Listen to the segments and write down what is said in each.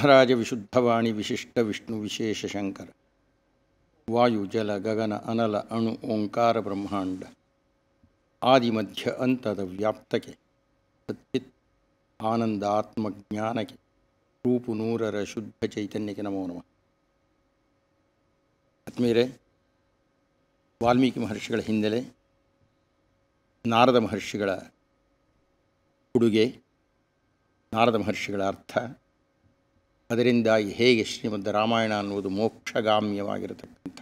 ಸಿದ್ಧರಾಜ ವಿಶುದ್ಧವಾಣಿ ವಿಶಿಷ್ಟ ವಿಷ್ಣು ವಿಶೇಷ ಶಂಕರ ವಾಯು ಜಲ ಗಗನ ಅನಲ ಅಣು ಓಂಕಾರ ಬ್ರಹ್ಮಾಂಡ ಆದಿ ಮಧ್ಯ ಅಂತದ ವ್ಯಾಪ್ತಕೆ ಅತ್ಯುತ್ ಆನಂದ ಆತ್ಮಜ್ಞಾನಕ್ಕೆ ರೂಪು ನೂರರ ಶುದ್ಧ ಚೈತನ್ಯಕ್ಕೆ ನಮೋ ನಮಃ ಆತ್ಮೀರೆ ವಾಲ್ಮೀಕಿ ಮಹರ್ಷಿಗಳ ಹಿನ್ನೆಲೆ ನಾರದ ಮಹರ್ಷಿಗಳ ಉಡುಗೆ ನಾರದ ಮಹರ್ಷಿಗಳ ಅರ್ಥ ಅದರಿಂದಾಗಿ ಹೇಗೆ ಶ್ರೀಮದ್ ರಾಮಾಯಣ ಅನ್ನುವುದು ಮೋಕ್ಷಗಾಮ್ಯವಾಗಿರತಕ್ಕಂಥ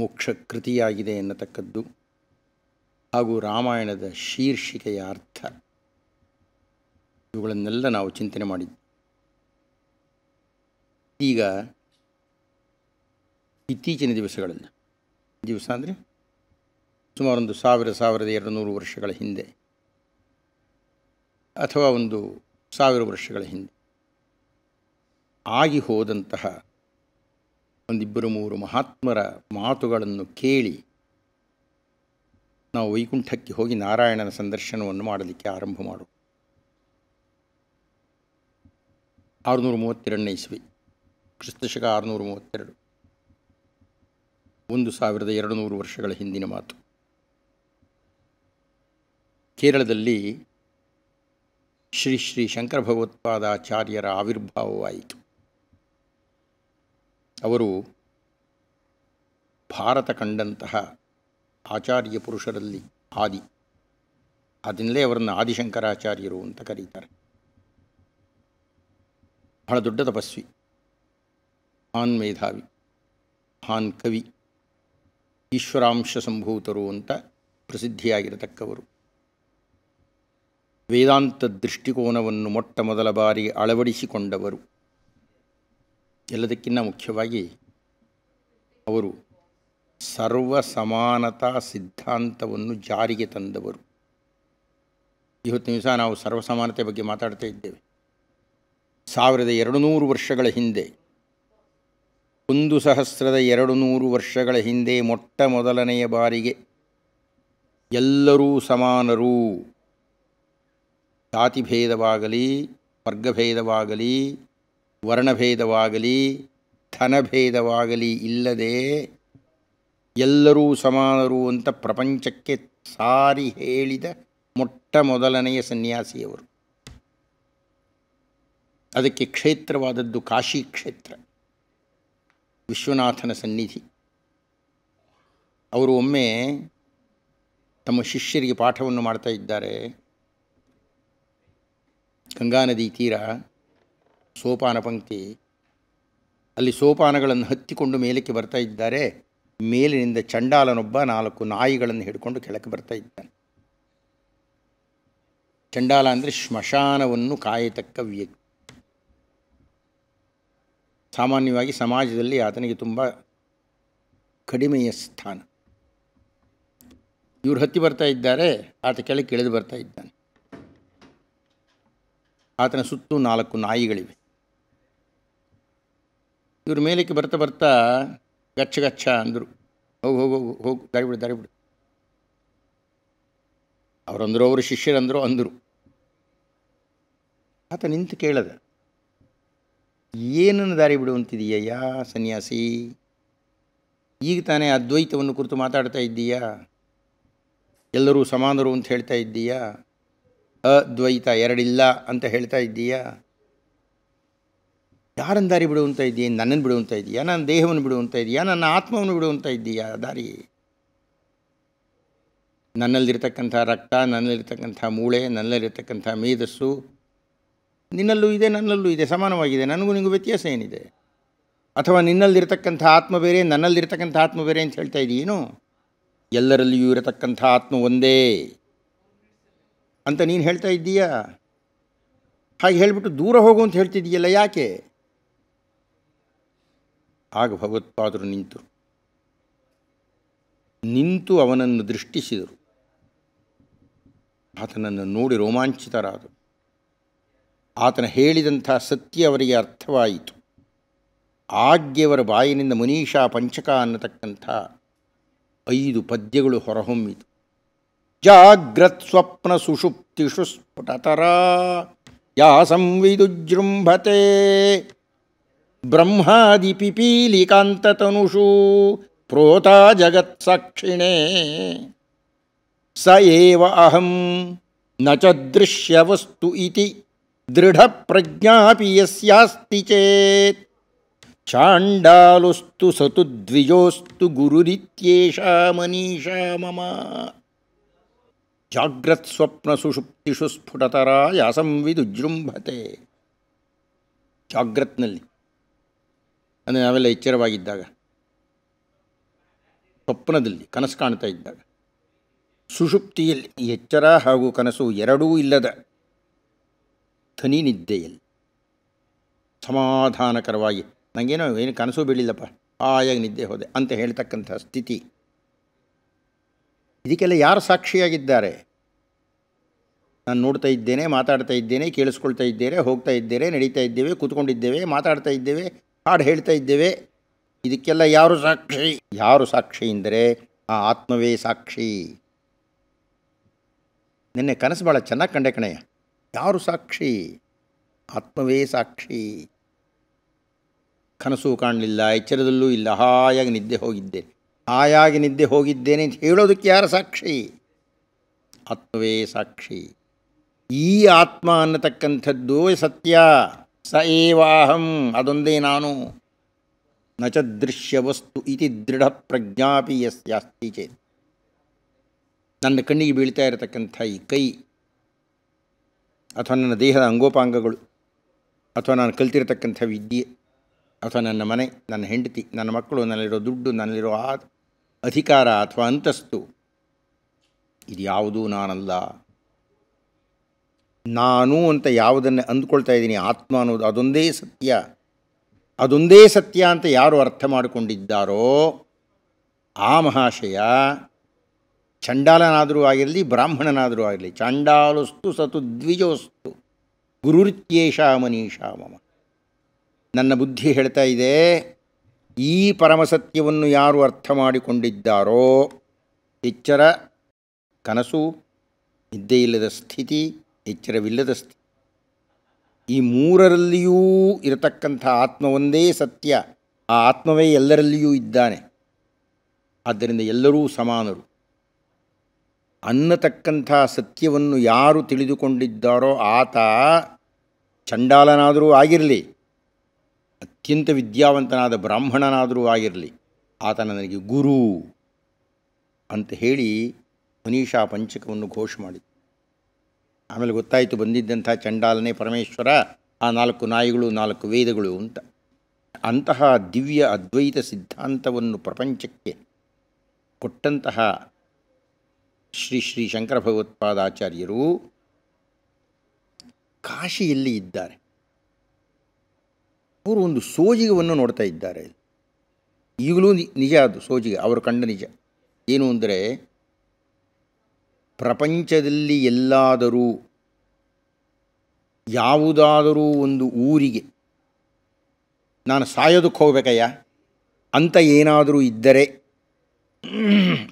ಮೋಕ್ಷ ಕೃತಿಯಾಗಿದೆ ಎನ್ನತಕ್ಕದ್ದು ಹಾಗೂ ರಾಮಾಯಣದ ಶೀರ್ಷಿಕೆಯ ಅರ್ಥ ಇವುಗಳನ್ನೆಲ್ಲ ನಾವು ಚಿಂತನೆ ಮಾಡಿದ್ವಿ ಈಗ ಇತ್ತೀಚಿನ ದಿವಸಗಳಲ್ಲಿ ದಿವಸ ಅಂದರೆ ಸುಮಾರೊಂದು ಸಾವಿರ ಸಾವಿರದ ಎರಡು ನೂರು ವರ್ಷಗಳ ಹಿಂದೆ ಅಥವಾ ಒಂದು ಸಾವಿರ ವರ್ಷಗಳ ಹಿಂದೆ ಆಗಿ ಹೋದಂತಹ ಒಂದಿಬ್ಬರು ಮೂರು ಮಹಾತ್ಮರ ಮಾತುಗಳನ್ನು ಕೇಳಿ ನಾವು ವೈಕುಂಠಕ್ಕೆ ಹೋಗಿ ನಾರಾಯಣನ ಸಂದರ್ಶನವನ್ನು ಮಾಡಲಿಕ್ಕೆ ಆರಂಭ ಮಾಡು ಆರುನೂರ ಮೂವತ್ತೆರಡನೇ ಇಸ್ವಿ ಕ್ರಿಸ್ತಶಕ ಆರುನೂರ ಮೂವತ್ತೆರಡು ಒಂದು ಸಾವಿರದ ಎರಡು ನೂರು ವರ್ಷಗಳ ಹಿಂದಿನ ಮಾತು ಕೇರಳದಲ್ಲಿ ಶ್ರೀ ಶ್ರೀ ಶಂಕರ ಭಗವತ್ಪಾದಾಚಾರ್ಯರ ಆವಿರ್ಭಾವವಾಯಿತು ಅವರು ಭಾರತ ಕಂಡಂತಹ ಆಚಾರ್ಯ ಪುರುಷರಲ್ಲಿ ಆದಿ ಅದನ್ನಲೇ ಅವರನ್ನು ಆದಿಶಂಕರಾಚಾರ್ಯರು ಅಂತ ಕರೀತಾರೆ ಬಹಳ ದೊಡ್ಡ ತಪಸ್ವಿ ಆನ್ ಮೇಧಾವಿ ಮಹಾನ್ ಕವಿ ಈಶ್ವರಾಂಶ ಸಂಭೂತರು ಅಂತ ಪ್ರಸಿದ್ಧಿಯಾಗಿರತಕ್ಕವರು ವೇದಾಂತ ದೃಷ್ಟಿಕೋನವನ್ನು ಮೊಟ್ಟ ಮೊದಲ ಬಾರಿ ಅಳವಡಿಸಿಕೊಂಡವರು ಎಲ್ಲದಕ್ಕಿಂತ ಮುಖ್ಯವಾಗಿ ಅವರು ಸರ್ವ ಸಮಾನತಾ ಸಿದ್ಧಾಂತವನ್ನು ಜಾರಿಗೆ ತಂದವರು ಇವತ್ತು ನಿಮಿಷ ನಾವು ಸರ್ವ ಸಮಾನತೆ ಬಗ್ಗೆ ಮಾತಾಡ್ತಾ ಇದ್ದೇವೆ ಸಾವಿರದ ಎರಡು ನೂರು ವರ್ಷಗಳ ಹಿಂದೆ ಒಂದು ಸಹಸ್ರದ ಎರಡು ನೂರು ವರ್ಷಗಳ ಹಿಂದೆ ಮೊಟ್ಟ ಮೊದಲನೆಯ ಬಾರಿಗೆ ಎಲ್ಲರೂ ಸಮಾನರು ಭೇದವಾಗಲಿ ವರ್ಗಭೇದವಾಗಲಿ ವರ್ಣಭೇದವಾಗಲಿ ಧನಭೇದವಾಗಲಿ ಇಲ್ಲದೆ ಎಲ್ಲರೂ ಸಮಾನರು ಅಂತ ಪ್ರಪಂಚಕ್ಕೆ ಸಾರಿ ಹೇಳಿದ ಮೊಟ್ಟ ಮೊದಲನೆಯ ಸನ್ಯಾಸಿಯವರು ಅದಕ್ಕೆ ಕ್ಷೇತ್ರವಾದದ್ದು ಕಾಶಿ ಕ್ಷೇತ್ರ ವಿಶ್ವನಾಥನ ಸನ್ನಿಧಿ ಅವರು ಒಮ್ಮೆ ತಮ್ಮ ಶಿಷ್ಯರಿಗೆ ಪಾಠವನ್ನು ಮಾಡ್ತಾ ಇದ್ದಾರೆ ಗಂಗಾ ನದಿ ತೀರ ಸೋಪಾನ ಪಂಕ್ತಿ ಅಲ್ಲಿ ಸೋಪಾನಗಳನ್ನು ಹತ್ತಿಕೊಂಡು ಮೇಲಕ್ಕೆ ಬರ್ತಾ ಇದ್ದಾರೆ ಮೇಲಿನಿಂದ ಚಂಡಾಲನೊಬ್ಬ ನಾಲ್ಕು ನಾಯಿಗಳನ್ನು ಹಿಡ್ಕೊಂಡು ಕೆಳಕ್ಕೆ ಬರ್ತಾ ಇದ್ದಾನೆ ಚಂಡಾಲ ಅಂದರೆ ಶ್ಮಶಾನವನ್ನು ಕಾಯತಕ್ಕ ವ್ಯಕ್ತಿ ಸಾಮಾನ್ಯವಾಗಿ ಸಮಾಜದಲ್ಲಿ ಆತನಿಗೆ ತುಂಬ ಕಡಿಮೆಯ ಸ್ಥಾನ ಇವರು ಹತ್ತಿ ಬರ್ತಾ ಇದ್ದಾರೆ ಆತ ಕೆಳಕ್ಕೆ ಇಳಿದು ಬರ್ತಾ ಇದ್ದಾನೆ ಆತನ ಸುತ್ತು ನಾಲ್ಕು ನಾಯಿಗಳಿವೆ ಇವ್ರ ಮೇಲಕ್ಕೆ ಬರ್ತಾ ಬರ್ತಾ ಗಚ್ಚ ಗಚ್ಚ ಅಂದರು ಹೋಗಿ ಹೋಗಿ ಹೋಗಿ ಹೋಗಿ ದಾರಿಬಿಡು ದಾರಿಬಿಡು ಅವರಂದರು ಅವರು ಶಿಷ್ಯರಂದರು ಅಂದರು ಆತ ನಿಂತು ಕೇಳದ ಏನನ್ನು ದಾರಿ ಬಿಡುವಂತಿದೀಯ ಯಾ ಸನ್ಯಾಸಿ ಈಗ ತಾನೇ ಅದ್ವೈತವನ್ನು ಕುರಿತು ಮಾತಾಡ್ತಾ ಇದ್ದೀಯಾ ಎಲ್ಲರೂ ಸಮಾನರು ಅಂತ ಹೇಳ್ತಾ ಇದ್ದೀಯಾ ಅದ್ವೈತ ಎರಡಿಲ್ಲ ಅಂತ ಹೇಳ್ತಾ ಇದ್ದೀಯಾ ಯಾರನ್ನು ದಾರಿ ಬಿಡುವಂತ ಇದೆಯಾ ನನ್ನನ್ನು ಬಿಡುವಂತ ಇದೆಯಾ ನನ್ನ ದೇಹವನ್ನು ಬಿಡುವಂತ ಇದೆಯಾ ನನ್ನ ಆತ್ಮವನ್ನು ಬಿಡುವಂತ ಇದೆಯಾ ದಾರಿ ನನ್ನಲ್ಲಿರ್ತಕ್ಕಂಥ ರಕ್ತ ನನ್ನಲ್ಲಿರ್ತಕ್ಕಂಥ ಮೂಳೆ ನನ್ನಲ್ಲಿರ್ತಕ್ಕಂಥ ಮೇಧಸ್ಸು ನಿನ್ನಲ್ಲೂ ಇದೆ ನನ್ನಲ್ಲೂ ಇದೆ ಸಮಾನವಾಗಿದೆ ನನಗೂ ನಿಮಗೂ ವ್ಯತ್ಯಾಸ ಏನಿದೆ ಅಥವಾ ನಿನ್ನಲ್ಲಿರ್ತಕ್ಕಂಥ ಆತ್ಮ ಬೇರೆ ನನ್ನಲ್ಲಿರ್ತಕ್ಕಂಥ ಆತ್ಮ ಬೇರೆ ಅಂತ ಹೇಳ್ತಾ ಇದೆಯೇನು ಎಲ್ಲರಲ್ಲಿಯೂ ಇರತಕ್ಕಂಥ ಆತ್ಮ ಒಂದೇ ಅಂತ ನೀನು ಹೇಳ್ತಾ ಇದ್ದೀಯಾ ಹಾಗೆ ಹೇಳಿಬಿಟ್ಟು ದೂರ ಹೋಗು ಅಂತ ಹೇಳ್ತಿದ್ದೀಯಲ್ಲ ಯಾಕೆ ಆಗ ಭಗವತ್ಪಾದರು ನಿಂತರು ನಿಂತು ಅವನನ್ನು ದೃಷ್ಟಿಸಿದರು ಆತನನ್ನು ನೋಡಿ ರೋಮಾಂಚಿತರಾದರು ಆತನ ಹೇಳಿದಂಥ ಸತ್ಯ ಅವರಿಗೆ ಅರ್ಥವಾಯಿತು ಆಜ್ಞೆಯವರ ಬಾಯಿನಿಂದ ಮುನೀಷಾ ಪಂಚಕ ಅನ್ನತಕ್ಕಂಥ ಐದು ಪದ್ಯಗಳು ಹೊರಹೊಮ್ಮಿತು ಜಾಗ್ರತ್ ಸ್ವಪ್ನ ಸುಷುಪ್ತಿ ಸುಸ್ಫುಟತರ ಯಾ ಸಂವಿದುಜೃಂಭತೆ ब्रह्मादिपिपीलिकान्ततनुषु प्रोता जगत्सक्षिणे स एव अहं न च दृश्यवस्तु इति दृढप्रज्ञापि यस्यास्ति चेत् चाण्डालुस्तु स तु द्विजोऽस्तु गुरुरित्येषा मनीषा मम जाग्रत्स्वप्नसुषुप्तिषु स्फुटतरायासंविदुजृम्भते जाग्रत्नल्लि ಅಂದರೆ ನಾವೆಲ್ಲ ಎಚ್ಚರವಾಗಿದ್ದಾಗ ಸ್ವಪ್ನದಲ್ಲಿ ಕನಸು ಕಾಣ್ತಾ ಇದ್ದಾಗ ಸುಷುಪ್ತಿಯಲ್ಲಿ ಎಚ್ಚರ ಹಾಗೂ ಕನಸು ಎರಡೂ ಇಲ್ಲದ ಧನಿ ನಿದ್ದೆಯಲ್ಲಿ ಸಮಾಧಾನಕರವಾಗಿ ನನಗೇನೋ ಏನು ಕನಸು ಬೀಳಿಲ್ಲಪ್ಪ ಆಯಾಗಿ ನಿದ್ದೆ ಹೋದೆ ಅಂತ ಹೇಳ್ತಕ್ಕಂಥ ಸ್ಥಿತಿ ಇದಕ್ಕೆಲ್ಲ ಯಾರು ಸಾಕ್ಷಿಯಾಗಿದ್ದಾರೆ ನಾನು ನೋಡ್ತಾ ಇದ್ದೇನೆ ಮಾತಾಡ್ತಾ ಇದ್ದೇನೆ ಕೇಳಿಸ್ಕೊಳ್ತಾ ಇದ್ದೇನೆ ಹೋಗ್ತಾ ಇದ್ದೇನೆ ನಡೀತಾ ಇದ್ದೇವೆ ಕೂತ್ಕೊಂಡಿದ್ದೇವೆ ಮಾತಾಡ್ತಾ ಇದ್ದೇವೆ ಹಾಡು ಹೇಳ್ತಾ ಇದ್ದೇವೆ ಇದಕ್ಕೆಲ್ಲ ಯಾರು ಸಾಕ್ಷಿ ಯಾರು ಸಾಕ್ಷಿ ಎಂದರೆ ಆ ಆತ್ಮವೇ ಸಾಕ್ಷಿ ನಿನ್ನೆ ಕನಸು ಭಾಳ ಚೆನ್ನಾಗಿ ಕಂಡೆ ಕಣಯ್ಯ ಯಾರು ಸಾಕ್ಷಿ ಆತ್ಮವೇ ಸಾಕ್ಷಿ ಕನಸು ಕಾಣಲಿಲ್ಲ ಎಚ್ಚರದಲ್ಲೂ ಇಲ್ಲ ಹಾಯಾಗಿ ನಿದ್ದೆ ಹೋಗಿದ್ದೇನೆ ಹಾಯಾಗಿ ನಿದ್ದೆ ಹೋಗಿದ್ದೇನೆ ಅಂತ ಹೇಳೋದಕ್ಕೆ ಯಾರು ಸಾಕ್ಷಿ ಆತ್ಮವೇ ಸಾಕ್ಷಿ ಈ ಆತ್ಮ ಅನ್ನತಕ್ಕಂಥದ್ದು ಸತ್ಯ ಸ ಏವಾಹಂ ಅದೊಂದೇ ನಾನು ನಚ ವಸ್ತು ಇತಿ ದೃಢ ಪ್ರಜ್ಞಾಪಿ ಎಸ್ ಜಾಸ್ತಿ ಚೇತ್ ನನ್ನ ಕಣ್ಣಿಗೆ ಬೀಳ್ತಾ ಇರತಕ್ಕಂಥ ಈ ಕೈ ಅಥವಾ ನನ್ನ ದೇಹದ ಅಂಗೋಪಾಂಗಗಳು ಅಥವಾ ನಾನು ಕಲ್ತಿರತಕ್ಕಂಥ ವಿದ್ಯೆ ಅಥವಾ ನನ್ನ ಮನೆ ನನ್ನ ಹೆಂಡತಿ ನನ್ನ ಮಕ್ಕಳು ನನ್ನಲ್ಲಿರೋ ದುಡ್ಡು ನನ್ನಲ್ಲಿರೋ ಆ ಅಧಿಕಾರ ಅಥವಾ ಅಂತಸ್ತು ಇದು ಯಾವುದೂ ನಾನಲ್ಲ ನಾನು ಅಂತ ಯಾವುದನ್ನು ಅಂದ್ಕೊಳ್ತಾ ಇದ್ದೀನಿ ಆತ್ಮ ಅನ್ನೋದು ಅದೊಂದೇ ಸತ್ಯ ಅದೊಂದೇ ಸತ್ಯ ಅಂತ ಯಾರು ಅರ್ಥ ಮಾಡಿಕೊಂಡಿದ್ದಾರೋ ಆ ಮಹಾಶಯ ಚಂಡಾಲನಾದರೂ ಆಗಿರಲಿ ಬ್ರಾಹ್ಮಣನಾದರೂ ಆಗಿರಲಿ ಚಾಂಡಾಲಸ್ತು ಸತು ದ್ವಿಜೋಸ್ತು ಗುರುತ್ಯೇಷ ಮನೀಷಾ ಮಮ ನನ್ನ ಬುದ್ಧಿ ಹೇಳ್ತಾ ಇದೆ ಈ ಪರಮಸತ್ಯವನ್ನು ಯಾರು ಅರ್ಥ ಮಾಡಿಕೊಂಡಿದ್ದಾರೋ ಎಚ್ಚರ ಕನಸು ನಿದ್ದೆಯಿಲ್ಲದ ಸ್ಥಿತಿ ಎಚ್ಚರವಿಲ್ಲದ ಈ ಮೂರರಲ್ಲಿಯೂ ಇರತಕ್ಕಂಥ ಆತ್ಮವೊಂದೇ ಸತ್ಯ ಆ ಆತ್ಮವೇ ಎಲ್ಲರಲ್ಲಿಯೂ ಇದ್ದಾನೆ ಆದ್ದರಿಂದ ಎಲ್ಲರೂ ಸಮಾನರು ಅನ್ನತಕ್ಕಂಥ ಸತ್ಯವನ್ನು ಯಾರು ತಿಳಿದುಕೊಂಡಿದ್ದಾರೋ ಆತ ಚಂಡಾಲನಾದರೂ ಆಗಿರಲಿ ಅತ್ಯಂತ ವಿದ್ಯಾವಂತನಾದ ಬ್ರಾಹ್ಮಣನಾದರೂ ಆಗಿರಲಿ ಆತ ನನಗೆ ಗುರು ಅಂತ ಹೇಳಿ ಮನೀಷಾ ಪಂಚಕವನ್ನು ಘೋಷ ಮಾಡಿದ ಆಮೇಲೆ ಗೊತ್ತಾಯಿತು ಬಂದಿದ್ದಂಥ ಚಂಡಾಲನೆ ಪರಮೇಶ್ವರ ಆ ನಾಲ್ಕು ನಾಯಿಗಳು ನಾಲ್ಕು ವೇದಗಳು ಅಂತ ಅಂತಹ ದಿವ್ಯ ಅದ್ವೈತ ಸಿದ್ಧಾಂತವನ್ನು ಪ್ರಪಂಚಕ್ಕೆ ಕೊಟ್ಟಂತಹ ಶ್ರೀ ಶ್ರೀ ಶಂಕರ ಭಗವತ್ಪಾದಾಚಾರ್ಯರು ಕಾಶಿಯಲ್ಲಿ ಇದ್ದಾರೆ ಅವರು ಒಂದು ಸೋಜಿಗವನ್ನು ನೋಡ್ತಾ ಇದ್ದಾರೆ ಈಗಲೂ ನಿಜ ಅದು ಸೋಜಿಗೆ ಅವರು ಕಂಡ ನಿಜ ಏನು ಅಂದರೆ ಪ್ರಪಂಚದಲ್ಲಿ ಎಲ್ಲಾದರೂ ಯಾವುದಾದರೂ ಒಂದು ಊರಿಗೆ ನಾನು ಸಾಯೋದಕ್ಕೆ ಹೋಗಬೇಕಯ್ಯ ಅಂತ ಏನಾದರೂ ಇದ್ದರೆ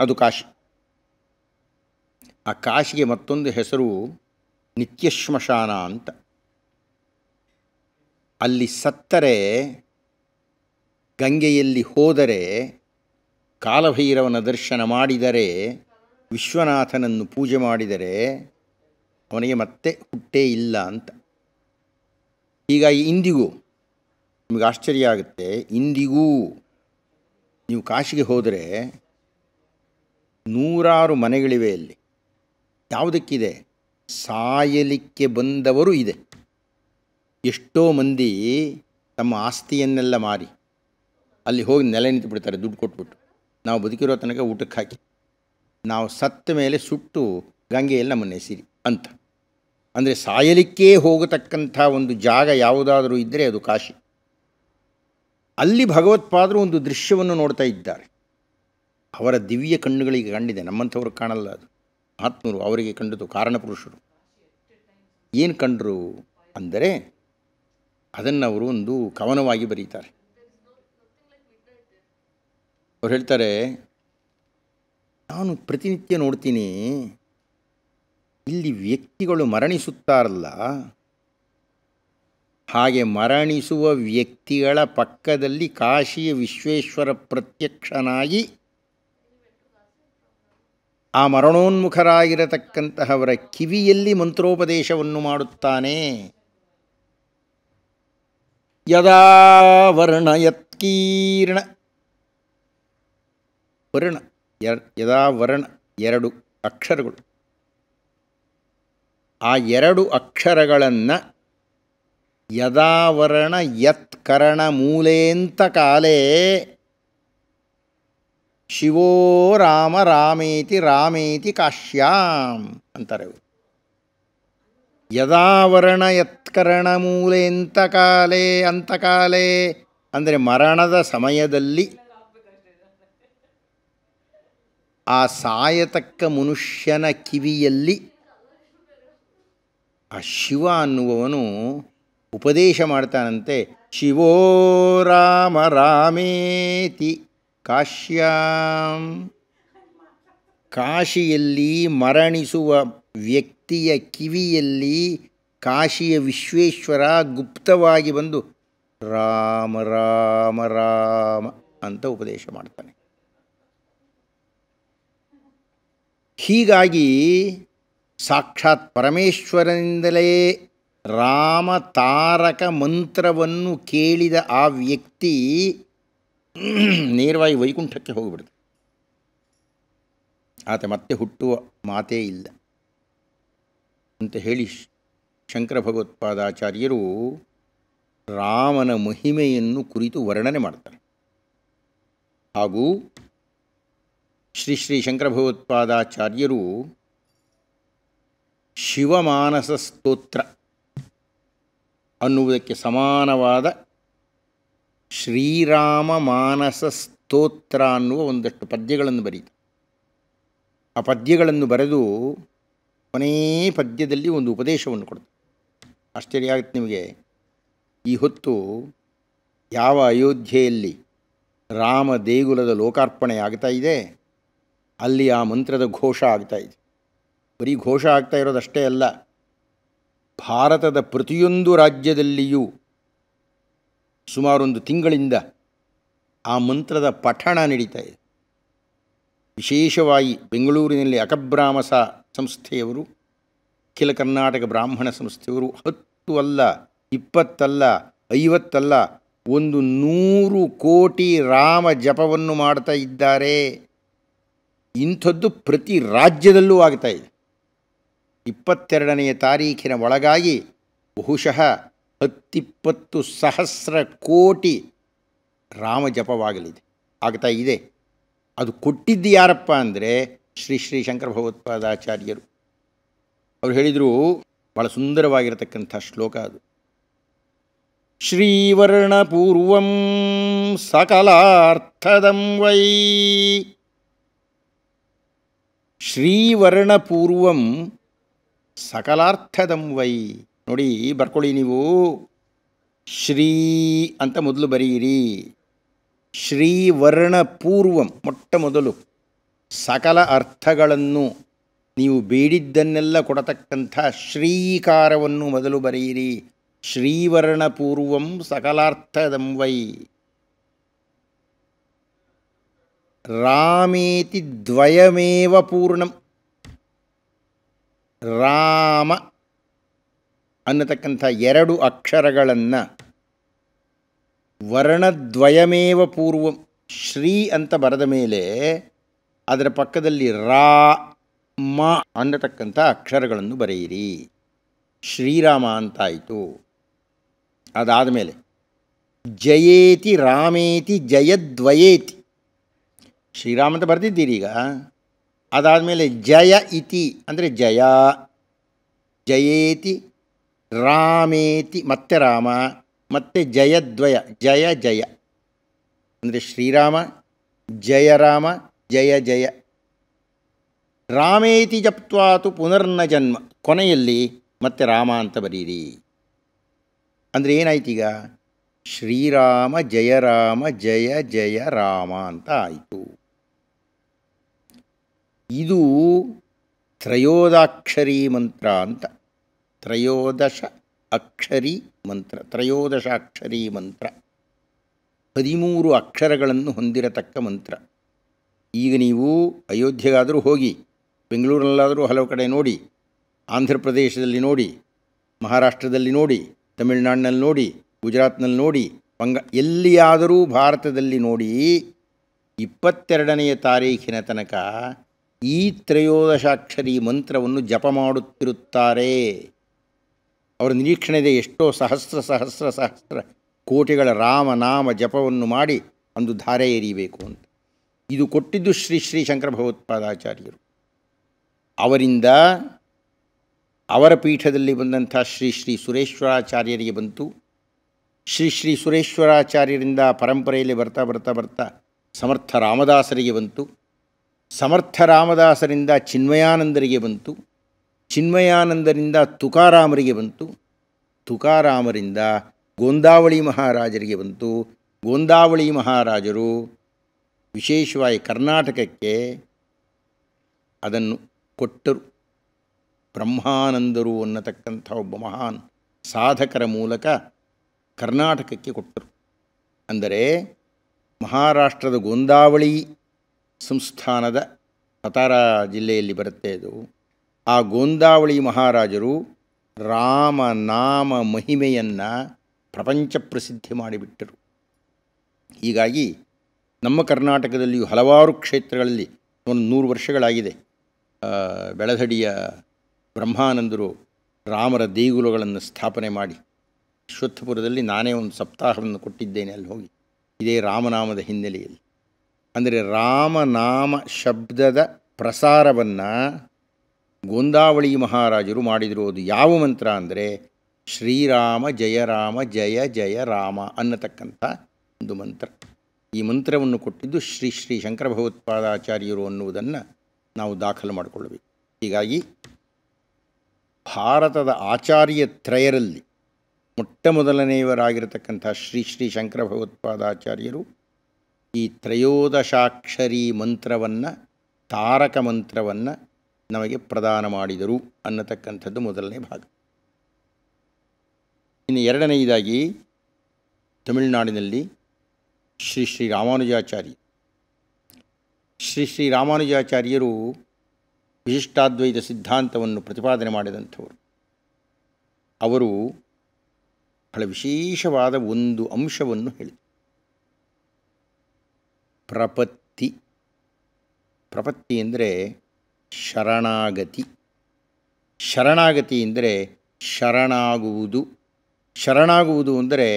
ಅದು ಕಾಶಿ ಆ ಕಾಶಿಗೆ ಮತ್ತೊಂದು ಹೆಸರು ನಿತ್ಯ ಶ್ಮಶಾನ ಅಂತ ಅಲ್ಲಿ ಸತ್ತರೆ ಗಂಗೆಯಲ್ಲಿ ಹೋದರೆ ಕಾಲಭೈರವನ ದರ್ಶನ ಮಾಡಿದರೆ ವಿಶ್ವನಾಥನನ್ನು ಪೂಜೆ ಮಾಡಿದರೆ ಅವನಿಗೆ ಮತ್ತೆ ಹುಟ್ಟೇ ಇಲ್ಲ ಅಂತ ಹೀಗಾಗಿ ಇಂದಿಗೂ ನಿಮಗೆ ಆಶ್ಚರ್ಯ ಆಗುತ್ತೆ ಇಂದಿಗೂ ನೀವು ಕಾಶಿಗೆ ಹೋದರೆ ನೂರಾರು ಮನೆಗಳಿವೆ ಅಲ್ಲಿ ಯಾವುದಕ್ಕಿದೆ ಸಾಯಲಿಕ್ಕೆ ಬಂದವರು ಇದೆ ಎಷ್ಟೋ ಮಂದಿ ತಮ್ಮ ಆಸ್ತಿಯನ್ನೆಲ್ಲ ಮಾರಿ ಅಲ್ಲಿ ಹೋಗಿ ನೆಲೆ ನಿಂತು ಬಿಡ್ತಾರೆ ದುಡ್ಡು ಕೊಟ್ಬಿಟ್ಟು ನಾವು ಬದುಕಿರೋ ತನಕ ಊಟಕ್ಕೆ ಹಾಕಿ ನಾವು ಸತ್ತ ಮೇಲೆ ಸುಟ್ಟು ಗಂಗೆಯಲ್ಲಿ ನಮ್ಮನ್ನು ಎಸಿರಿ ಅಂತ ಅಂದರೆ ಸಾಯಲಿಕ್ಕೇ ಹೋಗತಕ್ಕಂಥ ಒಂದು ಜಾಗ ಯಾವುದಾದರೂ ಇದ್ದರೆ ಅದು ಕಾಶಿ ಅಲ್ಲಿ ಭಗವತ್ಪಾದರು ಒಂದು ದೃಶ್ಯವನ್ನು ನೋಡ್ತಾ ಇದ್ದಾರೆ ಅವರ ದಿವ್ಯ ಕಣ್ಣುಗಳಿಗೆ ಕಂಡಿದೆ ನಮ್ಮಂಥವ್ರು ಕಾಣಲ್ಲ ಅದು ಮಹಾತ್ಮರು ಅವರಿಗೆ ಕಂಡದು ಕಾರಣಪುರುಷರು ಏನು ಕಂಡರು ಅಂದರೆ ಅದನ್ನು ಅವರು ಒಂದು ಕವನವಾಗಿ ಬರೀತಾರೆ ಅವ್ರು ಹೇಳ್ತಾರೆ ನಾನು ಪ್ರತಿನಿತ್ಯ ನೋಡ್ತೀನಿ ಇಲ್ಲಿ ವ್ಯಕ್ತಿಗಳು ಮರಣಿಸುತ್ತಾರಲ್ಲ ಹಾಗೆ ಮರಣಿಸುವ ವ್ಯಕ್ತಿಗಳ ಪಕ್ಕದಲ್ಲಿ ಕಾಶಿಯ ವಿಶ್ವೇಶ್ವರ ಪ್ರತ್ಯಕ್ಷನಾಗಿ ಆ ಮರಣೋನ್ಮುಖರಾಗಿರತಕ್ಕಂತಹವರ ಕಿವಿಯಲ್ಲಿ ಮಂತ್ರೋಪದೇಶವನ್ನು ಮಾಡುತ್ತಾನೆ ಯದಾ ಯತ್ಕೀರ್ಣ ವರ್ಣ ಎರ್ ಯದಾವರಣ ಎರಡು ಅಕ್ಷರಗಳು ಆ ಎರಡು ಅಕ್ಷರಗಳನ್ನು ಯದಾವರಣ ಯತ್ಕರಣ ಮೂಲೇಂತ ಕಾಲೇ ಶಿವೋ ರಾಮ ರಾಮೇತಿ ರಾಮೇತಿ ಕಾಶ್ಯಾಂ ಅಂತಾರೆ ಯದಾವರಣ ಯತ್ಕರಣ ಮೂಲೇಂತ ಕಾಲೇ ಅಂತಕಾಲೇ ಅಂದರೆ ಮರಣದ ಸಮಯದಲ್ಲಿ ಆ ಸಾಯತಕ್ಕ ಮನುಷ್ಯನ ಕಿವಿಯಲ್ಲಿ ಆ ಶಿವ ಅನ್ನುವವನು ಉಪದೇಶ ಮಾಡ್ತಾನಂತೆ ಶಿವೋ ರಾಮ ರಾಮೇತಿ ಕಾಶ್ಯಾಂ ಕಾಶಿಯಲ್ಲಿ ಮರಣಿಸುವ ವ್ಯಕ್ತಿಯ ಕಿವಿಯಲ್ಲಿ ಕಾಶಿಯ ವಿಶ್ವೇಶ್ವರ ಗುಪ್ತವಾಗಿ ಬಂದು ರಾಮ ರಾಮ ರಾಮ ಅಂತ ಉಪದೇಶ ಮಾಡ್ತಾನೆ ಹೀಗಾಗಿ ಸಾಕ್ಷಾತ್ ಪರಮೇಶ್ವರನಿಂದಲೇ ರಾಮ ತಾರಕ ಮಂತ್ರವನ್ನು ಕೇಳಿದ ಆ ವ್ಯಕ್ತಿ ನೇರವಾಗಿ ವೈಕುಂಠಕ್ಕೆ ಹೋಗಿಬಿಡ್ತು ಆತ ಮತ್ತೆ ಹುಟ್ಟುವ ಮಾತೇ ಇಲ್ಲ ಅಂತ ಹೇಳಿ ಶಂಕರ ಭಗವತ್ಪಾದಾಚಾರ್ಯರು ರಾಮನ ಮಹಿಮೆಯನ್ನು ಕುರಿತು ವರ್ಣನೆ ಮಾಡ್ತಾರೆ ಹಾಗೂ ಶ್ರೀ ಶ್ರೀ ಶಂಕರಭಗವತ್ಪಾದಾಚಾರ್ಯರು ಶಿವಮಾನಸ ಸ್ತೋತ್ರ ಅನ್ನುವುದಕ್ಕೆ ಸಮಾನವಾದ ಶ್ರೀರಾಮ ಮಾನಸ ಸ್ತೋತ್ರ ಅನ್ನುವ ಒಂದಷ್ಟು ಪದ್ಯಗಳನ್ನು ಬರೀತ ಆ ಪದ್ಯಗಳನ್ನು ಬರೆದು ಕೊನೇ ಪದ್ಯದಲ್ಲಿ ಒಂದು ಉಪದೇಶವನ್ನು ಕೊಡ್ತು ಆಶ್ಚರ್ಯ ಆಗುತ್ತೆ ನಿಮಗೆ ಈ ಹೊತ್ತು ಯಾವ ಅಯೋಧ್ಯೆಯಲ್ಲಿ ರಾಮ ದೇಗುಲದ ಲೋಕಾರ್ಪಣೆ ಆಗ್ತಾ ಇದೆ ಅಲ್ಲಿ ಆ ಮಂತ್ರದ ಘೋಷ ಆಗ್ತಾ ಇದೆ ಬರೀ ಘೋಷ ಆಗ್ತಾ ಇರೋದಷ್ಟೇ ಅಲ್ಲ ಭಾರತದ ಪ್ರತಿಯೊಂದು ರಾಜ್ಯದಲ್ಲಿಯೂ ಸುಮಾರೊಂದು ತಿಂಗಳಿಂದ ಆ ಮಂತ್ರದ ಪಠಣ ನಡೀತಾ ಇದೆ ವಿಶೇಷವಾಗಿ ಬೆಂಗಳೂರಿನಲ್ಲಿ ಅಕಬ್ರಾಮಸ ಸಂಸ್ಥೆಯವರು ಅಖಿಲ ಕರ್ನಾಟಕ ಬ್ರಾಹ್ಮಣ ಸಂಸ್ಥೆಯವರು ಹತ್ತು ಅಲ್ಲ ಇಪ್ಪತ್ತಲ್ಲ ಐವತ್ತಲ್ಲ ಒಂದು ನೂರು ಕೋಟಿ ರಾಮ ಜಪವನ್ನು ಮಾಡ್ತಾ ಇದ್ದಾರೆ ಇಂಥದ್ದು ಪ್ರತಿ ರಾಜ್ಯದಲ್ಲೂ ಆಗ್ತಾ ಇದೆ ಇಪ್ಪತ್ತೆರಡನೆಯ ತಾರೀಖಿನ ಒಳಗಾಗಿ ಬಹುಶಃ ಹತ್ತಿಪ್ಪತ್ತು ಸಹಸ್ರ ಕೋಟಿ ರಾಮ ಜಪವಾಗಲಿದೆ ಆಗ್ತಾ ಇದೆ ಅದು ಕೊಟ್ಟಿದ್ದು ಯಾರಪ್ಪ ಅಂದರೆ ಶ್ರೀ ಶ್ರೀ ಶಂಕರ ಭಗವತ್ಪಾದಾಚಾರ್ಯರು ಅವರು ಹೇಳಿದರು ಬಹಳ ಸುಂದರವಾಗಿರತಕ್ಕಂಥ ಶ್ಲೋಕ ಅದು ಶ್ರೀವರ್ಣಪೂರ್ವಂ ಸಕಲಾರ್ಥದಂ ವೈ ಶ್ರೀವರ್ಣಪೂರ್ವಂ ಸಕಲಾರ್ಥದಂ ವೈ ನೋಡಿ ಬರ್ಕೊಳ್ಳಿ ನೀವು ಶ್ರೀ ಅಂತ ಮೊದಲು ಬರೆಯಿರಿ ಶ್ರೀವರ್ಣಪೂರ್ವಂ ಮೊಟ್ಟ ಮೊದಲು ಸಕಲ ಅರ್ಥಗಳನ್ನು ನೀವು ಬೇಡಿದ್ದನ್ನೆಲ್ಲ ಕೊಡತಕ್ಕಂಥ ಶ್ರೀಕಾರವನ್ನು ಮೊದಲು ಬರೆಯಿರಿ ಶ್ರೀವರ್ಣಪೂರ್ವಂ ಸಕಲಾರ್ಥದಂ ವೈ ರಾಮೇತಿ ದ್ವಯಮೇವ ಪೂರ್ಣಂ ರಾಮ ಅನ್ನತಕ್ಕಂಥ ಎರಡು ಅಕ್ಷರಗಳನ್ನು ವರ್ಣದ್ವಯಮೇವ ಪೂರ್ವಂ ಶ್ರೀ ಅಂತ ಬರೆದ ಮೇಲೆ ಅದರ ಪಕ್ಕದಲ್ಲಿ ರಾ ಮ ಅನ್ನತಕ್ಕಂಥ ಅಕ್ಷರಗಳನ್ನು ಬರೆಯಿರಿ ಶ್ರೀರಾಮ ಅಂತಾಯಿತು ಅದಾದ ಮೇಲೆ ಜಯೇತಿ ರಾಮೇತಿ ಜಯದ್ವಯೇತಿ ಶ್ರೀರಾಮ ಅಂತ ಬರೆದಿದ್ದೀರಿ ಈಗ ಅದಾದಮೇಲೆ ಜಯ ಇತಿ ಅಂದರೆ ಜಯ ಜಯೇತಿ ರಾಮೇತಿ ಮತ್ತೆ ರಾಮ ಮತ್ತೆ ಜಯದ್ವಯ ಜಯ ಜಯ ಅಂದರೆ ಶ್ರೀರಾಮ ಜಯರಾಮ ಜಯ ಜಯ ರಾಮೇತಿ ಜಪ್ವಾತು ಪುನರ್ನ ಜನ್ಮ ಕೊನೆಯಲ್ಲಿ ಮತ್ತೆ ರಾಮ ಅಂತ ಬರೀರಿ ಅಂದರೆ ಏನಾಯ್ತೀಗ ಶ್ರೀರಾಮ ಜಯರಾಮ ಜಯ ಜಯ ರಾಮ ಅಂತ ಆಯಿತು ಇದು ತ್ರಯೋದಾಕ್ಷರಿ ಮಂತ್ರ ಅಂತ ತ್ರಯೋದಶ ಅಕ್ಷರಿ ಮಂತ್ರ ತ್ರಯೋದಶಾಕ್ಷರಿ ಮಂತ್ರ ಹದಿಮೂರು ಅಕ್ಷರಗಳನ್ನು ಹೊಂದಿರತಕ್ಕ ಮಂತ್ರ ಈಗ ನೀವು ಅಯೋಧ್ಯೆಗಾದರೂ ಹೋಗಿ ಬೆಂಗಳೂರಿನಲ್ಲಾದರೂ ಹಲವು ಕಡೆ ನೋಡಿ ಆಂಧ್ರ ಪ್ರದೇಶದಲ್ಲಿ ನೋಡಿ ಮಹಾರಾಷ್ಟ್ರದಲ್ಲಿ ನೋಡಿ ತಮಿಳುನಾಡಿನಲ್ಲಿ ನೋಡಿ ಗುಜರಾತ್ನಲ್ಲಿ ನೋಡಿ ಬಂಗ ಎಲ್ಲಿಯಾದರೂ ಭಾರತದಲ್ಲಿ ನೋಡಿ ಇಪ್ಪತ್ತೆರಡನೆಯ ತಾರೀಖಿನ ತನಕ ಈ ತ್ರಯೋದಶಾಕ್ಷರಿ ಮಂತ್ರವನ್ನು ಜಪ ಮಾಡುತ್ತಿರುತ್ತಾರೆ ಅವರ ನಿರೀಕ್ಷಣೆದೆ ಎಷ್ಟೋ ಸಹಸ್ರ ಸಹಸ್ರ ಸಹಸ್ರ ಕೋಟಿಗಳ ರಾಮನಾಮ ಜಪವನ್ನು ಮಾಡಿ ಅಂದು ಧಾರೆ ಏರಿಬೇಕು ಅಂತ ಇದು ಕೊಟ್ಟಿದ್ದು ಶ್ರೀ ಶ್ರೀ ಶಂಕರ ಭಗವತ್ಪಾದಾಚಾರ್ಯರು ಅವರಿಂದ ಅವರ ಪೀಠದಲ್ಲಿ ಬಂದಂಥ ಶ್ರೀ ಶ್ರೀ ಸುರೇಶ್ವರಾಚಾರ್ಯರಿಗೆ ಬಂತು ಶ್ರೀ ಶ್ರೀ ಸುರೇಶ್ವರಾಚಾರ್ಯರಿಂದ ಪರಂಪರೆಯಲ್ಲಿ ಬರ್ತಾ ಬರ್ತಾ ಬರ್ತಾ ಸಮರ್ಥ ರಾಮದಾಸರಿಗೆ ಬಂತು ಸಮರ್ಥ ರಾಮದಾಸರಿಂದ ಚಿನ್ಮಯಾನಂದರಿಗೆ ಬಂತು ಚಿನ್ಮಯಾನಂದರಿಂದ ತುಕಾರಾಮರಿಗೆ ಬಂತು ತುಕಾರಾಮರಿಂದ ಗೋಂದಾವಳಿ ಮಹಾರಾಜರಿಗೆ ಬಂತು ಗೋಂದಾವಳಿ ಮಹಾರಾಜರು ವಿಶೇಷವಾಗಿ ಕರ್ನಾಟಕಕ್ಕೆ ಅದನ್ನು ಕೊಟ್ಟರು ಬ್ರಹ್ಮಾನಂದರು ಅನ್ನತಕ್ಕಂಥ ಒಬ್ಬ ಮಹಾನ್ ಸಾಧಕರ ಮೂಲಕ ಕರ್ನಾಟಕಕ್ಕೆ ಕೊಟ್ಟರು ಅಂದರೆ ಮಹಾರಾಷ್ಟ್ರದ ಗೋಂದಾವಳಿ ಸಂಸ್ಥಾನದ ಸತಾರಾ ಜಿಲ್ಲೆಯಲ್ಲಿ ಬರುತ್ತೆ ಅದು ಆ ಗೋಂದಾವಳಿ ಮಹಾರಾಜರು ರಾಮ ನಾಮ ಮಹಿಮೆಯನ್ನು ಪ್ರಪಂಚ ಪ್ರಸಿದ್ಧಿ ಮಾಡಿಬಿಟ್ಟರು ಹೀಗಾಗಿ ನಮ್ಮ ಕರ್ನಾಟಕದಲ್ಲಿಯೂ ಹಲವಾರು ಕ್ಷೇತ್ರಗಳಲ್ಲಿ ಒಂದು ನೂರು ವರ್ಷಗಳಾಗಿದೆ ಬೆಳದಡಿಯ ಬ್ರಹ್ಮಾನಂದರು ರಾಮರ ದೇಗುಲಗಳನ್ನು ಸ್ಥಾಪನೆ ಮಾಡಿ ಅಶ್ವತ್ಥಪುರದಲ್ಲಿ ನಾನೇ ಒಂದು ಸಪ್ತಾಹವನ್ನು ಕೊಟ್ಟಿದ್ದೇನೆ ಅಲ್ಲಿ ಹೋಗಿ ಇದೇ ರಾಮನಾಮದ ಹಿನ್ನೆಲೆಯಲ್ಲಿ ಅಂದರೆ ರಾಮನಾಮ ಶಬ್ದದ ಪ್ರಸಾರವನ್ನು ಗೋಂದಾವಳಿ ಮಹಾರಾಜರು ಮಾಡಿದಿರೋದು ಯಾವ ಮಂತ್ರ ಅಂದರೆ ಶ್ರೀರಾಮ ಜಯ ರಾಮ ಜಯ ಜಯ ರಾಮ ಅನ್ನತಕ್ಕಂಥ ಒಂದು ಮಂತ್ರ ಈ ಮಂತ್ರವನ್ನು ಕೊಟ್ಟಿದ್ದು ಶ್ರೀ ಶ್ರೀ ಶಂಕರ ಭಗವತ್ಪಾದಾಚಾರ್ಯರು ಅನ್ನುವುದನ್ನು ನಾವು ದಾಖಲು ಮಾಡಿಕೊಳ್ಳಬೇಕು ಹೀಗಾಗಿ ಭಾರತದ ಆಚಾರ್ಯ ತ್ರಯರಲ್ಲಿ ಮೊಟ್ಟ ಮೊದಲನೆಯವರಾಗಿರತಕ್ಕಂಥ ಶ್ರೀ ಶ್ರೀ ಶಂಕರ ಭಗವತ್ಪಾದಾಚಾರ್ಯರು ಈ ತ್ರಯೋದಶಾಕ್ಷರಿ ಮಂತ್ರವನ್ನು ತಾರಕ ಮಂತ್ರವನ್ನು ನಮಗೆ ಪ್ರದಾನ ಮಾಡಿದರು ಅನ್ನತಕ್ಕಂಥದ್ದು ಮೊದಲನೇ ಭಾಗ ಇನ್ನು ಎರಡನೆಯದಾಗಿ ತಮಿಳುನಾಡಿನಲ್ಲಿ ಶ್ರೀ ಶ್ರೀ ರಾಮಾನುಜಾಚಾರ್ಯ ಶ್ರೀ ಶ್ರೀ ರಾಮಾನುಜಾಚಾರ್ಯರು ವಿಶಿಷ್ಟಾದ್ವೈತ ಸಿದ್ಧಾಂತವನ್ನು ಪ್ರತಿಪಾದನೆ ಮಾಡಿದಂಥವರು ಅವರು ಬಹಳ ವಿಶೇಷವಾದ ಒಂದು ಅಂಶವನ್ನು ಹೇಳಿದರು ಪ್ರಪತ್ತಿ ಪ್ರಪತ್ತಿ ಅಂದರೆ ಶರಣಾಗತಿ ಶರಣಾಗತಿ ಅಂದರೆ ಶರಣಾಗುವುದು ಶರಣಾಗುವುದು ಅಂದರೆ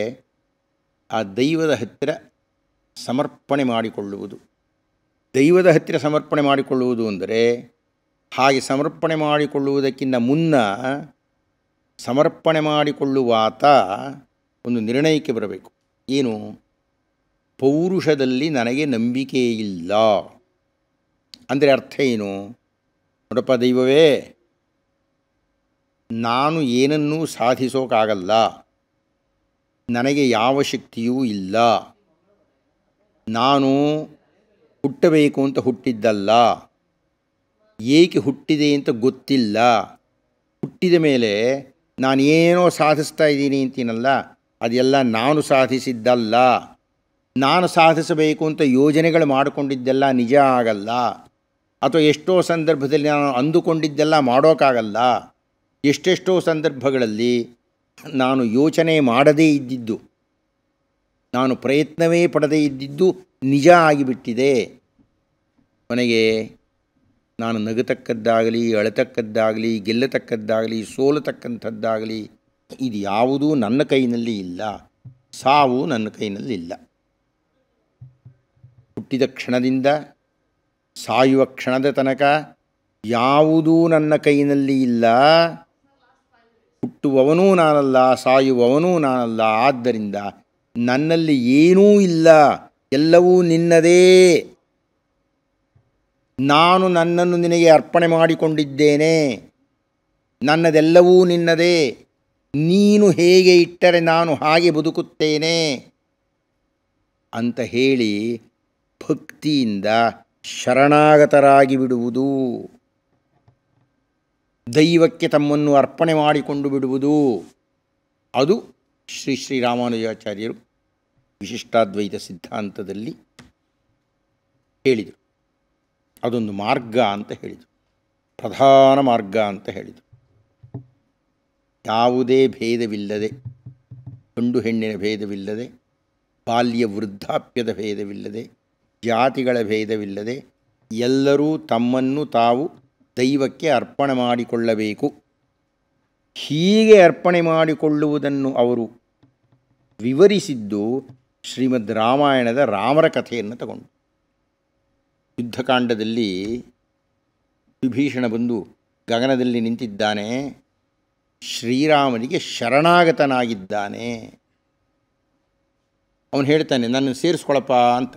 ಆ ದೈವದ ಹತ್ತಿರ ಸಮರ್ಪಣೆ ಮಾಡಿಕೊಳ್ಳುವುದು ದೈವದ ಹತ್ತಿರ ಸಮರ್ಪಣೆ ಮಾಡಿಕೊಳ್ಳುವುದು ಅಂದರೆ ಹಾಗೆ ಸಮರ್ಪಣೆ ಮಾಡಿಕೊಳ್ಳುವುದಕ್ಕಿಂತ ಮುನ್ನ ಸಮರ್ಪಣೆ ಮಾಡಿಕೊಳ್ಳುವಾತ ಒಂದು ನಿರ್ಣಯಕ್ಕೆ ಬರಬೇಕು ಏನು ಪೌರುಷದಲ್ಲಿ ನನಗೆ ನಂಬಿಕೆ ಇಲ್ಲ ಅಂದರೆ ಅರ್ಥ ಏನು ನೋಡಪ್ಪ ದೈವವೇ ನಾನು ಏನನ್ನೂ ಸಾಧಿಸೋಕ್ಕಾಗಲ್ಲ ನನಗೆ ಯಾವ ಶಕ್ತಿಯೂ ಇಲ್ಲ ನಾನು ಹುಟ್ಟಬೇಕು ಅಂತ ಹುಟ್ಟಿದ್ದಲ್ಲ ಏಕೆ ಹುಟ್ಟಿದೆ ಅಂತ ಗೊತ್ತಿಲ್ಲ ಹುಟ್ಟಿದ ಮೇಲೆ ನಾನೇನೋ ಸಾಧಿಸ್ತಾ ಇದ್ದೀನಿ ಅಂತೀನಲ್ಲ ಅದೆಲ್ಲ ನಾನು ಸಾಧಿಸಿದ್ದಲ್ಲ ನಾನು ಸಾಧಿಸಬೇಕು ಅಂತ ಯೋಜನೆಗಳು ಮಾಡಿಕೊಂಡಿದ್ದೆಲ್ಲ ನಿಜ ಆಗಲ್ಲ ಅಥವಾ ಎಷ್ಟೋ ಸಂದರ್ಭದಲ್ಲಿ ನಾನು ಅಂದುಕೊಂಡಿದ್ದೆಲ್ಲ ಮಾಡೋಕ್ಕಾಗಲ್ಲ ಎಷ್ಟೆಷ್ಟೋ ಸಂದರ್ಭಗಳಲ್ಲಿ ನಾನು ಯೋಚನೆ ಮಾಡದೇ ಇದ್ದಿದ್ದು ನಾನು ಪ್ರಯತ್ನವೇ ಪಡದೇ ಇದ್ದಿದ್ದು ನಿಜ ಆಗಿಬಿಟ್ಟಿದೆ ಕೊನೆಗೆ ನಾನು ನಗತಕ್ಕದ್ದಾಗಲಿ ಅಳತಕ್ಕದ್ದಾಗಲಿ ಗೆಲ್ಲತಕ್ಕದ್ದಾಗಲಿ ಸೋಲತಕ್ಕಂಥದ್ದಾಗಲಿ ಇದು ಯಾವುದೂ ನನ್ನ ಕೈನಲ್ಲಿ ಇಲ್ಲ ಸಾವು ನನ್ನ ಕೈನಲ್ಲಿ ಇಲ್ಲ ಹುಟ್ಟಿದ ಕ್ಷಣದಿಂದ ಸಾಯುವ ಕ್ಷಣದ ತನಕ ಯಾವುದೂ ನನ್ನ ಕೈನಲ್ಲಿ ಇಲ್ಲ ಹುಟ್ಟುವವನೂ ನಾನಲ್ಲ ಸಾಯುವವನೂ ನಾನಲ್ಲ ಆದ್ದರಿಂದ ನನ್ನಲ್ಲಿ ಏನೂ ಇಲ್ಲ ಎಲ್ಲವೂ ನಿನ್ನದೇ ನಾನು ನನ್ನನ್ನು ನಿನಗೆ ಅರ್ಪಣೆ ಮಾಡಿಕೊಂಡಿದ್ದೇನೆ ನನ್ನದೆಲ್ಲವೂ ನಿನ್ನದೇ ನೀನು ಹೇಗೆ ಇಟ್ಟರೆ ನಾನು ಹಾಗೆ ಬದುಕುತ್ತೇನೆ ಅಂತ ಹೇಳಿ ಭಕ್ತಿಯಿಂದ ಶರಣಾಗತರಾಗಿ ಬಿಡುವುದು ದೈವಕ್ಕೆ ತಮ್ಮನ್ನು ಅರ್ಪಣೆ ಮಾಡಿಕೊಂಡು ಬಿಡುವುದು ಅದು ಶ್ರೀ ಶ್ರೀರಾಮಾನುಜಾಚಾರ್ಯರು ವಿಶಿಷ್ಟಾದ್ವೈತ ಸಿದ್ಧಾಂತದಲ್ಲಿ ಹೇಳಿದರು ಅದೊಂದು ಮಾರ್ಗ ಅಂತ ಹೇಳಿದರು ಪ್ರಧಾನ ಮಾರ್ಗ ಅಂತ ಹೇಳಿದರು ಯಾವುದೇ ಭೇದವಿಲ್ಲದೆ ಗಂಡು ಹೆಣ್ಣಿನ ಭೇದವಿಲ್ಲದೆ ಬಾಲ್ಯ ವೃದ್ಧಾಪ್ಯದ ಭೇದವಿಲ್ಲದೆ ಜಾತಿಗಳ ಭೇದವಿಲ್ಲದೆ ಎಲ್ಲರೂ ತಮ್ಮನ್ನು ತಾವು ದೈವಕ್ಕೆ ಅರ್ಪಣೆ ಮಾಡಿಕೊಳ್ಳಬೇಕು ಹೀಗೆ ಅರ್ಪಣೆ ಮಾಡಿಕೊಳ್ಳುವುದನ್ನು ಅವರು ವಿವರಿಸಿದ್ದು ಶ್ರೀಮದ್ ರಾಮಾಯಣದ ರಾಮರ ಕಥೆಯನ್ನು ತಗೊಂಡು ಯುದ್ಧಕಾಂಡದಲ್ಲಿ ವಿಭೀಷಣ ಬಂದು ಗಗನದಲ್ಲಿ ನಿಂತಿದ್ದಾನೆ ಶ್ರೀರಾಮನಿಗೆ ಶರಣಾಗತನಾಗಿದ್ದಾನೆ ಅವನು ಹೇಳ್ತಾನೆ ನನ್ನನ್ನು ಸೇರಿಸ್ಕೊಳಪ್ಪ ಅಂತ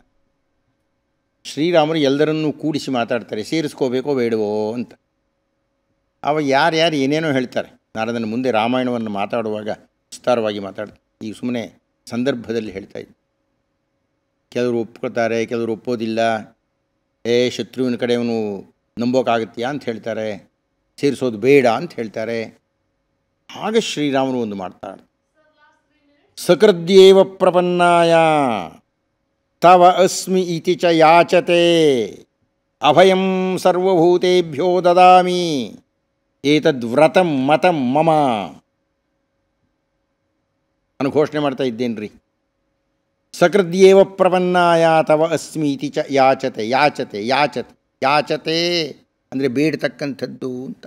ಶ್ರೀರಾಮರು ಎಲ್ಲರನ್ನೂ ಕೂಡಿಸಿ ಮಾತಾಡ್ತಾರೆ ಸೇರಿಸ್ಕೋಬೇಕೋ ಬೇಡವೋ ಅಂತ ಅವ ಯಾರ್ಯಾರು ಏನೇನೋ ಹೇಳ್ತಾರೆ ನಾರದನ ಮುಂದೆ ರಾಮಾಯಣವನ್ನು ಮಾತಾಡುವಾಗ ವಿಸ್ತಾರವಾಗಿ ಮಾತಾಡ್ತಾರೆ ಈ ಸುಮ್ಮನೆ ಸಂದರ್ಭದಲ್ಲಿ ಹೇಳ್ತಾ ಇದ್ದೆ ಕೆಲವರು ಒಪ್ಕೊಳ್ತಾರೆ ಕೆಲವರು ಒಪ್ಪೋದಿಲ್ಲ ಏ ಶತ್ರುವಿನ ಕಡೆ ಅವನು ನಂಬೋಕ್ಕಾಗತ್ತೀಯಾ ಅಂತ ಹೇಳ್ತಾರೆ ಸೇರಿಸೋದು ಬೇಡ ಅಂತ ಹೇಳ್ತಾರೆ ಆಗ ಶ್ರೀರಾಮನು ಒಂದು ಮಾತಾಡ್ತಾರೆ ಸಕೃದ್ಯೇವ ಪ್ರಪನ್ನಾಯ ಅಸ್ಮಿ ಇತಿಚ ಯಾಚತೇ ಅಭಯಂ ಸರ್ವ ಭೂತೇಭ್ಯೋ ದದಾಮಿ ಏತದ್ವ್ರತಂ ಮತಂ ಮಮ ಅನು ಘೋಷಣೆ ಮಾಡುತ್ತಿದ್ದೇನೆ ರೀ ಸಕೃದ್ಯೇವ ಪ್ರವನ್ನಾಯಾತವ ಅಸ್ಮಿ ಇತಿಚ ಯಾಚತೇ ಯಾಚತೇ ಯಾಚತ ಯಾಚತೇ ಅಂದ್ರೆ ಬೀಡತಕ್ಕಂತದ್ದು ಅಂತ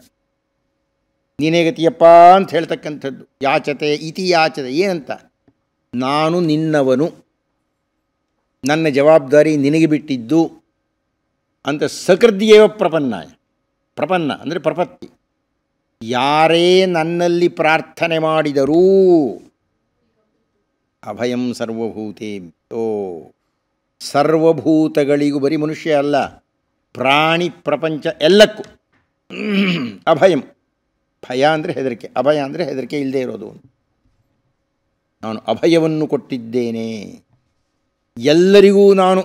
ನೀನೆಗತಿಯಪ್ಪ ಅಂತ ಹೇಳ್ತಕ್ಕಂತದ್ದು ಯಾಚತೇ ಇತಿ ಯಾಚದ ಏನಂತ ನಾನು ನಿನ್ನವನು ನನ್ನ ಜವಾಬ್ದಾರಿ ನಿನಗೆ ಬಿಟ್ಟಿದ್ದು ಅಂತ ಸಕೃದ್ಯೇವ ಪ್ರಪನ್ನ ಪ್ರಪನ್ನ ಅಂದರೆ ಪ್ರಪತ್ತಿ ಯಾರೇ ನನ್ನಲ್ಲಿ ಪ್ರಾರ್ಥನೆ ಮಾಡಿದರೂ ಅಭಯಂ ಸರ್ವಭೂತೆ ಓ ಸರ್ವಭೂತಗಳಿಗೂ ಬರೀ ಮನುಷ್ಯ ಅಲ್ಲ ಪ್ರಾಣಿ ಪ್ರಪಂಚ ಎಲ್ಲಕ್ಕೂ ಅಭಯಂ ಭಯ ಅಂದರೆ ಹೆದರಿಕೆ ಅಭಯ ಅಂದರೆ ಹೆದರಿಕೆ ಇಲ್ಲದೆ ಇರೋದು ನಾನು ಅಭಯವನ್ನು ಕೊಟ್ಟಿದ್ದೇನೆ ಎಲ್ಲರಿಗೂ ನಾನು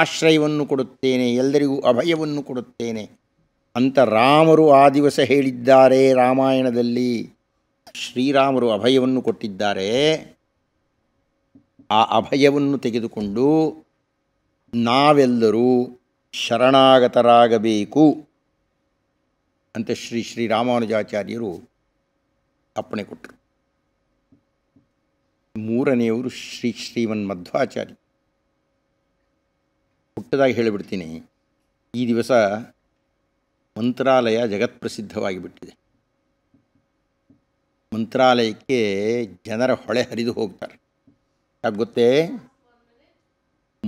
ಆಶ್ರಯವನ್ನು ಕೊಡುತ್ತೇನೆ ಎಲ್ಲರಿಗೂ ಅಭಯವನ್ನು ಕೊಡುತ್ತೇನೆ ಅಂತ ರಾಮರು ಆ ದಿವಸ ಹೇಳಿದ್ದಾರೆ ರಾಮಾಯಣದಲ್ಲಿ ಶ್ರೀರಾಮರು ಅಭಯವನ್ನು ಕೊಟ್ಟಿದ್ದಾರೆ ಆ ಅಭಯವನ್ನು ತೆಗೆದುಕೊಂಡು ನಾವೆಲ್ಲರೂ ಶರಣಾಗತರಾಗಬೇಕು ಅಂತ ಶ್ರೀ ಶ್ರೀರಾಮಾನುಜಾಚಾರ್ಯರು ಅಪ್ಪಣೆ ಕೊಟ್ಟರು ಮೂರನೆಯವರು ಶ್ರೀ ಶ್ರೀಮನ್ ಮಧ್ವಾಚಾರ್ಯ ಪುಟ್ಟದಾಗಿ ಹೇಳಿಬಿಡ್ತೀನಿ ಈ ದಿವಸ ಮಂತ್ರಾಲಯ ಬಿಟ್ಟಿದೆ ಮಂತ್ರಾಲಯಕ್ಕೆ ಜನರ ಹೊಳೆ ಹರಿದು ಹೋಗ್ತಾರೆ ಯಾಕೆ ಗೊತ್ತೇ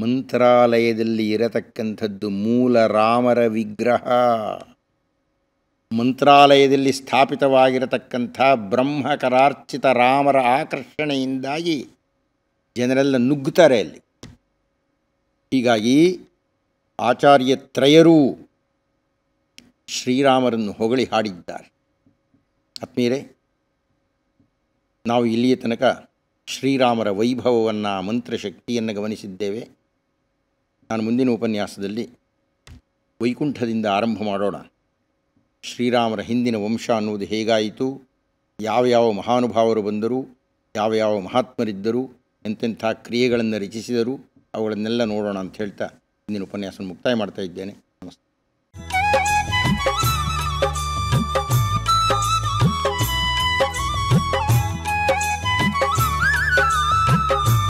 ಮಂತ್ರಾಲಯದಲ್ಲಿ ಇರತಕ್ಕಂಥದ್ದು ಮೂಲ ರಾಮರ ವಿಗ್ರಹ ಮಂತ್ರಾಲಯದಲ್ಲಿ ಸ್ಥಾಪಿತವಾಗಿರತಕ್ಕಂಥ ಬ್ರಹ್ಮಕರಾರ್ಚಿತ ರಾಮರ ಆಕರ್ಷಣೆಯಿಂದಾಗಿ ಜನರೆಲ್ಲ ನುಗ್ಗುತ್ತಾರೆ ಅಲ್ಲಿ ಹೀಗಾಗಿ ಆಚಾರ್ಯತ್ರಯರೂ ಶ್ರೀರಾಮರನ್ನು ಹೊಗಳಿ ಹಾಡಿದ್ದಾರೆ ಆತ್ಮೀಯರೇ ನಾವು ಇಲ್ಲಿಯ ತನಕ ಶ್ರೀರಾಮರ ವೈಭವವನ್ನು ಮಂತ್ರಶಕ್ತಿಯನ್ನು ಗಮನಿಸಿದ್ದೇವೆ ನಾನು ಮುಂದಿನ ಉಪನ್ಯಾಸದಲ್ಲಿ ವೈಕುಂಠದಿಂದ ಆರಂಭ ಮಾಡೋಣ ಶ್ರೀರಾಮರ ಹಿಂದಿನ ವಂಶ ಅನ್ನುವುದು ಹೇಗಾಯಿತು ಯಾವ ಯಾವ ಮಹಾನುಭಾವರು ಬಂದರು ಯಾವ ಯಾವ ಮಹಾತ್ಮರಿದ್ದರು ಎಂತೆಂಥ ಕ್ರಿಯೆಗಳನ್ನು ರಚಿಸಿದರು ಅವುಗಳನ್ನೆಲ್ಲ ನೋಡೋಣ ಅಂತ ಹೇಳ್ತಾ ಇಂದಿನ ಉಪನ್ಯಾಸ ಮುಕ್ತಾಯ ಮಾಡ್ತಾ ಇದ್ದೇನೆ ನಮಸ್ತೆ